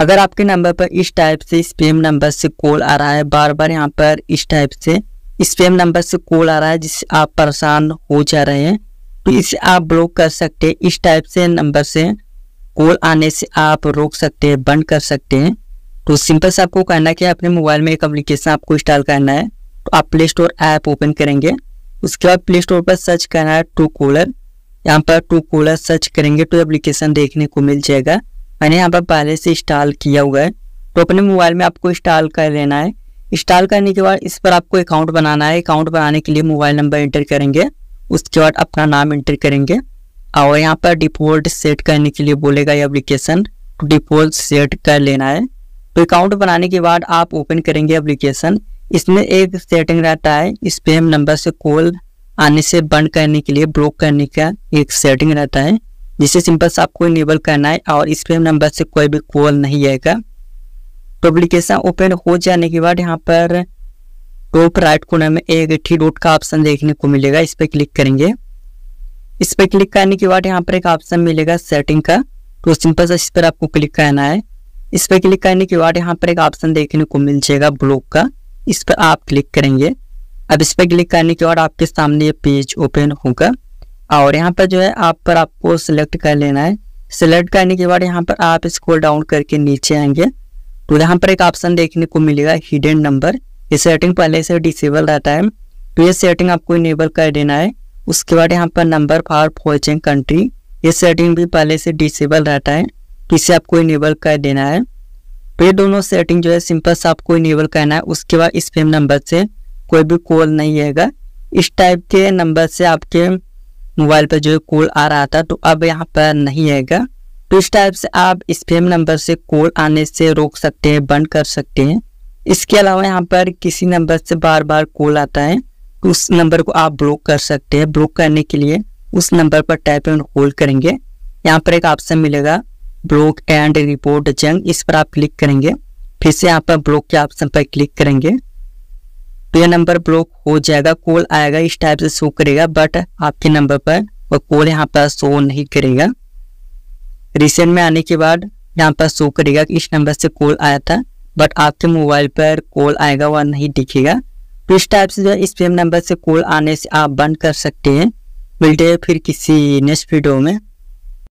अगर आपके नंबर पर इस टाइप से स्पेम नंबर से कॉल आ रहा है बार बार यहाँ पर इस टाइप से स्पेम नंबर से कॉल आ रहा है जिससे आप परेशान हो जा रहे हैं तो इसे आप ब्लॉक कर सकते हैं इस टाइप से नंबर से कॉल आने से आप रोक सकते हैं बंद कर सकते हैं तो सिंपल से आपको है कि अपने मोबाइल में एक अप्लीकेशन आपको इंस्टॉल करना है तो आप प्ले स्टोर ऐप ओपन करेंगे उसके बाद प्ले स्टोर पर सर्च करना है टू कूलर यहाँ पर टू कूलर सर्च करेंगे तो एप्लीकेशन देखने को मिल जाएगा मैंने यहाँ पर पहले से इंस्टॉल किया हुआ है तो अपने मोबाइल में आपको इंस्टॉल कर लेना है इंस्टॉल करने के बाद इस पर आपको अकाउंट बनाना है अकाउंट बनाने के लिए मोबाइल नंबर इंटर करेंगे उसके बाद अपना नाम इंटर करेंगे और यहाँ पर डिफ़ॉल्ट सेट करने के लिए बोलेगा ये एप्लीकेशन तो डिफ़ॉल्ट सेट कर लेना है तो अकाउंट बनाने के बाद आप ओपन करेंगे एप्लीकेशन इसमें एक सेटिंग रहता है स्पेम नंबर से कॉल आने से बंद करने के लिए ब्लॉक करने का एक सेटिंग रहता है जिसे सिंपल से आपको इनेबल करना है और इस नंबर से कोई भी कॉल नहीं आएगा पब्लिकेशन ओपन हो जाने के बाद यहाँ पर टॉप राइट कोने में एक थ्री डॉट का ऑप्शन देखने को मिलेगा इस पर क्लिक करेंगे इस पर क्लिक करने के बाद यहाँ पर एक ऑप्शन मिलेगा सेटिंग का तो सिंपल सा इस पर आपको क्लिक करना है इस पर क्लिक करने के बाद यहाँ पर एक ऑप्शन देखने को मिल जाएगा ब्लॉक का इस पर आप क्लिक करेंगे अब इस पर क्लिक करने के बाद आपके सामने ये पेज ओपन होगा और यहाँ पर जो है आप पर आपको सिलेक्ट कर लेना है सिलेक्ट करने के बाद यहाँ पर आप इसको डाउन करके नीचे आएंगे तो यहाँ पर एक ऑप्शन देखने को मिलेगा हिडन नंबर ये सेटिंग पहले से डिसेबल रहता है तो ये सेटिंग आपको इनेबल कर देना है उसके बाद यहाँ पर नंबर फॉर फॉरचिंग कंट्री ये सेटिंग भी पहले से डिसेबल रहता है तो इसे आपको इनेबल कर देना है तो ये दोनों सेटिंग जो है सिंपल से आपको इनेबल करना है उसके बाद इस फेम नंबर से कोई भी कॉल नहीं आएगा इस टाइप के नंबर से आपके मोबाइल पर जो है कॉल आ रहा था तो अब यहाँ पर नहीं आएगा तो इस टाइप से आप स्पेम नंबर से कॉल आने से रोक सकते हैं बंद कर सकते हैं इसके अलावा यहाँ पर किसी नंबर से बार बार कॉल आता है तो उस नंबर को आप ब्लॉक कर सकते हैं ब्लॉक करने के लिए उस नंबर पर टाइप एंड होल्ड करेंगे यहाँ पर एक ऑप्शन मिलेगा ब्लॉक एंड रिपोर्ट जंग इस पर आप क्लिक करेंगे फिर से यहाँ पर ब्लॉक के ऑप्शन पर क्लिक करेंगे तो नंबर ब्लॉक हो जाएगा कॉल आएगा इस टाइप से शो करेगा बट आपके नंबर पर और कॉल यहाँ पर शो नहीं करेगा रिसेंट में आने के बाद यहाँ पर शो करेगा कि इस नंबर से कॉल आया था बट आपके मोबाइल पर कॉल आएगा वह नहीं दिखेगा तो इस टाइप से जो है स्पेम नंबर से कॉल आने से आप बंद कर सकते हैं मिलते हैं फिर किसी नेक्स्ट वीडियो में